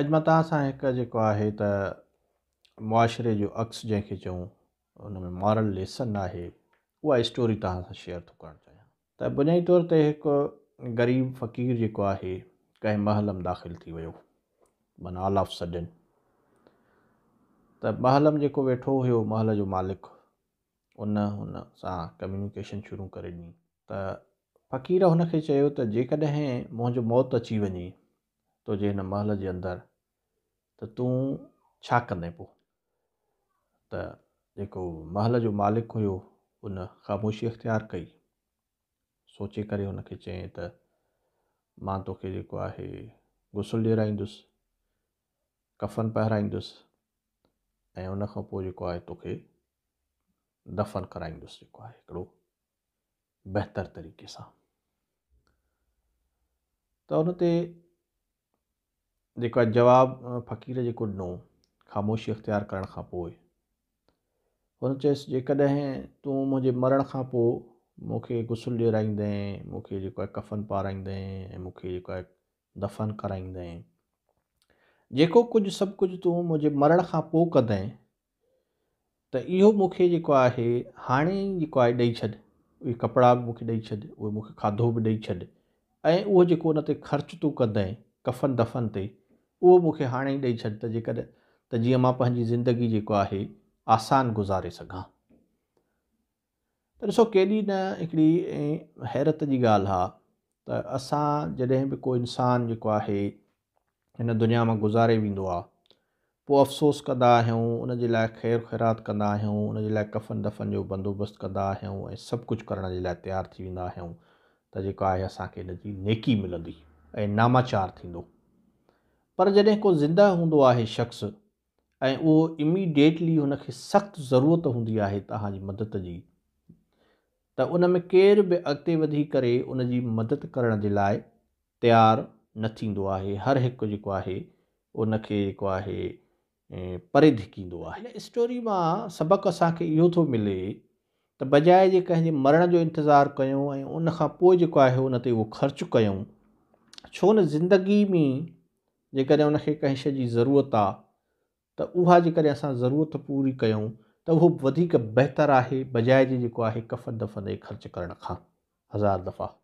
अॼु मां तव्हां सां हिकु जेको आहे त मुआशिरे जो अक्स जंहिंखे चऊं उन में मॉरल लेसन आहे उहा स्टोरी तव्हां सां शेयर थो करणु चाहियां त बुनियादी तौर ते हिकु ग़रीब फ़क़ीर जेको आहे कंहिं महल में दाख़िलु थी वियो माना ऑल ऑफ सडन त महल में जेको वेठो हुयो महल जो मालिक उन हुन सां कम्युनिकेशन शुरू करे ॾिनी त फ़क़ीर हुनखे चयो त जेकॾहिं मुंहिंजो मौत अची वञे तुंहिंजे हिन महल जे अंदरि त तूं छा कंदे पोइ त जेको महल जो मालिक हुयो उन ख़ामोशी इख़्तियार कई सोचे करे हुनखे चयईं त मां तोखे जेको आहे गुसल ॾियाराईंदुसि कफ़न पहिराईंदुसि ऐं उन खां पोइ जेको आहे तोखे दफ़न कराईंदुसि जेको आहे हिकिड़ो बहितरु तरीक़े सां त हुन ते जेको आहे जवाबु फ़क़ीर जेको ॾिनो ख़ामोशी इख़्तियारु करण खां पोइ हुन चयईंसि जेकॾहिं तूं मुंहिंजे मरण खां पोइ मूंखे गुसल ॾियाराईंदे मूंखे जेको आहे कफ़न पाराईंदे मूंखे जेको आहे दफ़न कराईंदे जेको कुझु सभु कुझु तूं मुंहिंजे मरण खां पोइ कंदइ त इहो मूंखे जेको आहे हाणे जेको आहे ॾेई छॾि इहे कपिड़ा बि मूंखे ॾेई छॾि उहो मूंखे खाधो बि ॾेई छॾु ऐं उहो जेको ते ख़र्चु तूं कफ़न दफ़न ते उहो मूंखे हाणे ई ॾेई छॾ त जेकॾहिं त जीअं मां पंहिंजी ज़िंदगी जेको आहे आसान गुज़ारे सघां त ॾिसो केॾी न हिकिड़ी हैरत जी ॻाल्हि आहे त असां जॾहिं बि को इंसानु जेको आहे हिन दुनिया मां गुज़ारे वेंदो आहे पोइ अफ़सोस कंदा आहियूं उन जे लाइ ख़ैरु ख़ैरात कंदा आहियूं उन जे लाइ कफ़न दफ़न जो बंदोबस्तु कंदा आहियूं ऐं सभु कुझु करण जे लाइ तयारु थी वेंदा आहियूं त जेको आहे असांखे हिन जी नेकी मिलंदी ऐं नामाचार थींदो पर जॾहिं को ज़िंदह हूंदो आहे शख़्स ऐं उहो इमीडिएटली उनखे सख़्तु ज़रूरत हूंदी आहे तव्हांजी मदद जी त उन में केर बि अॻिते वधी करे उन जी मदद करण जे लाइ तयारु न थींदो आहे हर हिकु जेको आहे उनखे जेको आहे परे धिकींदो आहे हिन स्टोरी मां सबक़ु असांखे इहो थो मिले त बजाए जे कंहिंजे मरण जो इंतज़ारु कयूं ऐं उन खां पोइ जेको आहे उन ते उहो ख़र्चु कयूं छो न ज़िंदगी में जेकॾहिं हुन खे कंहिं शइ जी ज़रूरत आहे त उहा जेकॾहिं असां ज़रूरत पूरी कयूं त उहो वधीक बहितरु आहे बजाए जे जेको आहे कफ़न दफ़नि ख़र्चु करण खां हज़ार दफ़ा